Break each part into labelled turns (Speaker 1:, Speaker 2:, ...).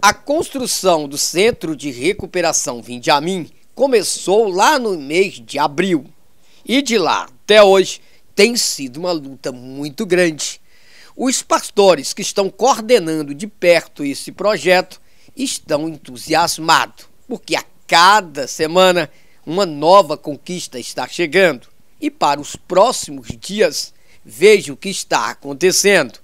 Speaker 1: A construção do Centro de Recuperação Vindiamim começou lá no mês de abril. E de lá até hoje tem sido uma luta muito grande. Os pastores que estão coordenando de perto esse projeto estão entusiasmados, porque a cada semana uma nova conquista está chegando. E para os próximos dias, veja o que está acontecendo.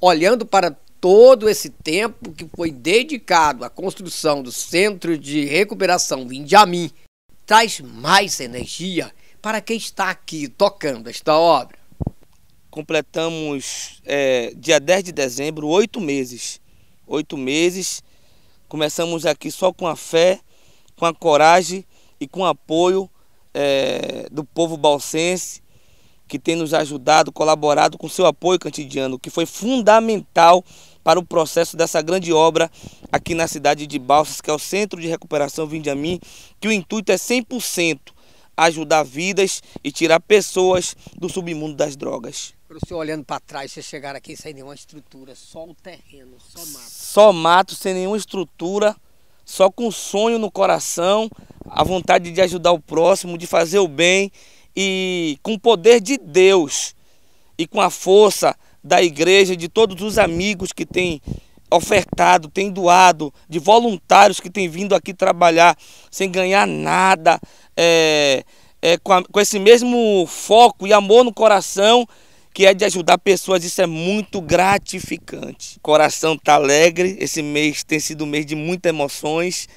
Speaker 1: Olhando para todo esse tempo que foi dedicado à construção do Centro de Recuperação Vindiamim traz mais energia para quem está aqui tocando esta obra.
Speaker 2: Completamos é, dia 10 de dezembro, oito meses. Oito meses. Começamos aqui só com a fé, com a coragem e com o apoio é, do povo balsense, que tem nos ajudado, colaborado com seu apoio cantidiano, que foi fundamental para o processo dessa grande obra aqui na cidade de Balsas, que é o Centro de Recuperação vinde a mim que o intuito é 100% ajudar vidas e tirar pessoas do submundo das drogas.
Speaker 1: para O senhor olhando para trás, você chegar aqui sem nenhuma estrutura, só o terreno, só
Speaker 2: mato. Só mato, sem nenhuma estrutura, só com o sonho no coração, a vontade de ajudar o próximo, de fazer o bem e com o poder de Deus e com a força da igreja, de todos os amigos que têm ofertado, têm doado, de voluntários que têm vindo aqui trabalhar sem ganhar nada, é, é, com, a, com, esse mesmo foco e amor no coração que é de ajudar pessoas, isso é muito gratificante. O coração está alegre, esse mês tem sido um mês de muitas emoções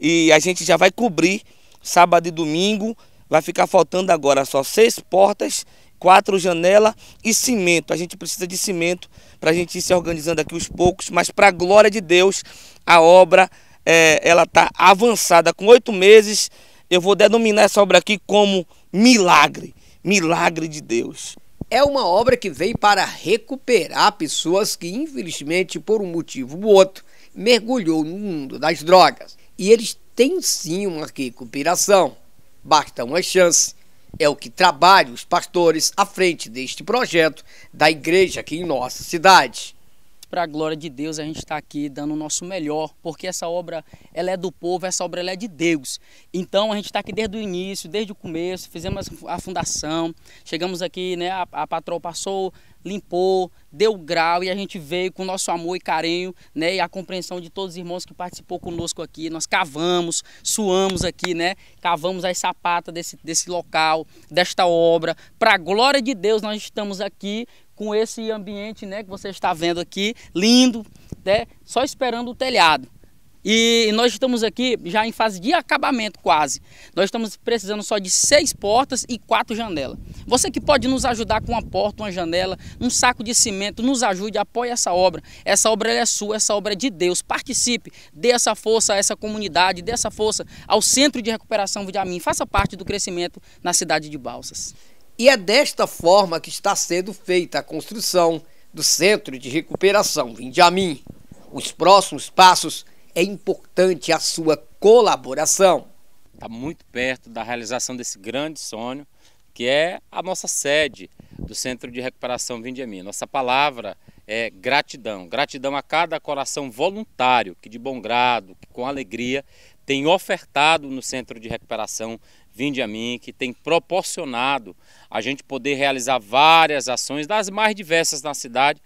Speaker 2: e a gente já vai cobrir sábado e domingo. Vai ficar faltando agora só seis portas quatro janelas e cimento. A gente precisa de cimento para a gente ir se organizando aqui aos poucos, mas para a glória de Deus, a obra é, ela está avançada. Com oito meses, eu vou
Speaker 1: denominar essa obra aqui como milagre, milagre de Deus. É uma obra que veio para recuperar pessoas que, infelizmente, por um motivo ou outro, mergulhou no mundo das drogas. E eles têm sim uma recuperação. Basta uma chance é o que trabalham os pastores à frente deste projeto
Speaker 3: da igreja aqui em nossa cidade para a glória de Deus, a gente está aqui dando o nosso melhor, porque essa obra ela é do povo, essa obra ela é de Deus. Então a gente está aqui desde o início, desde o começo, fizemos a fundação, chegamos aqui, né, a, a patroa passou, limpou, deu grau e a gente veio com o nosso amor e carinho, né, e a compreensão de todos os irmãos que participou conosco aqui. Nós cavamos, suamos aqui, né, cavamos as sapatas desse, desse local, desta obra. Para a glória de Deus, nós estamos aqui com esse ambiente né, que você está vendo aqui, lindo, né, só esperando o telhado. E nós estamos aqui já em fase de acabamento quase. Nós estamos precisando só de seis portas e quatro janelas. Você que pode nos ajudar com uma porta, uma janela, um saco de cimento, nos ajude, apoie essa obra. Essa obra é sua, essa obra é de Deus. Participe, dê essa força a essa comunidade, dê essa força ao Centro de Recuperação Vidiamim. Faça parte do crescimento na cidade de Balsas. E é desta forma que está sendo
Speaker 1: feita a construção do Centro de Recuperação Vindiamim. Os próximos passos é importante a sua colaboração. Está muito
Speaker 4: perto da realização desse grande sonho, que é a nossa sede do Centro de Recuperação Vindiamim. Nossa palavra é gratidão. Gratidão a cada coração voluntário que de bom grado, que com alegria tem ofertado no Centro de Recuperação Vinde a Mim, que tem proporcionado a gente poder realizar várias ações, das mais diversas na cidade,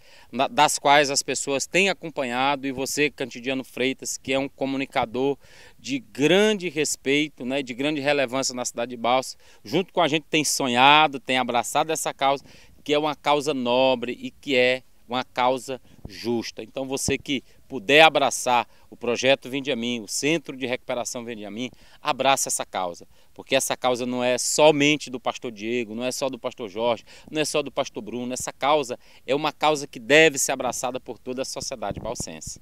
Speaker 4: das quais as pessoas têm acompanhado, e você, Cantidiano Freitas, que é um comunicador de grande respeito, né, de grande relevância na cidade de Balsa, junto com a gente tem sonhado, tem abraçado essa causa, que é uma causa nobre e que é uma causa justa. Então você que puder abraçar o projeto mim, o Centro de Recuperação mim. abraça essa causa, porque essa causa não é somente do pastor Diego, não é só do pastor Jorge, não é só do pastor Bruno, essa causa é uma causa que deve ser abraçada por toda a sociedade balsense.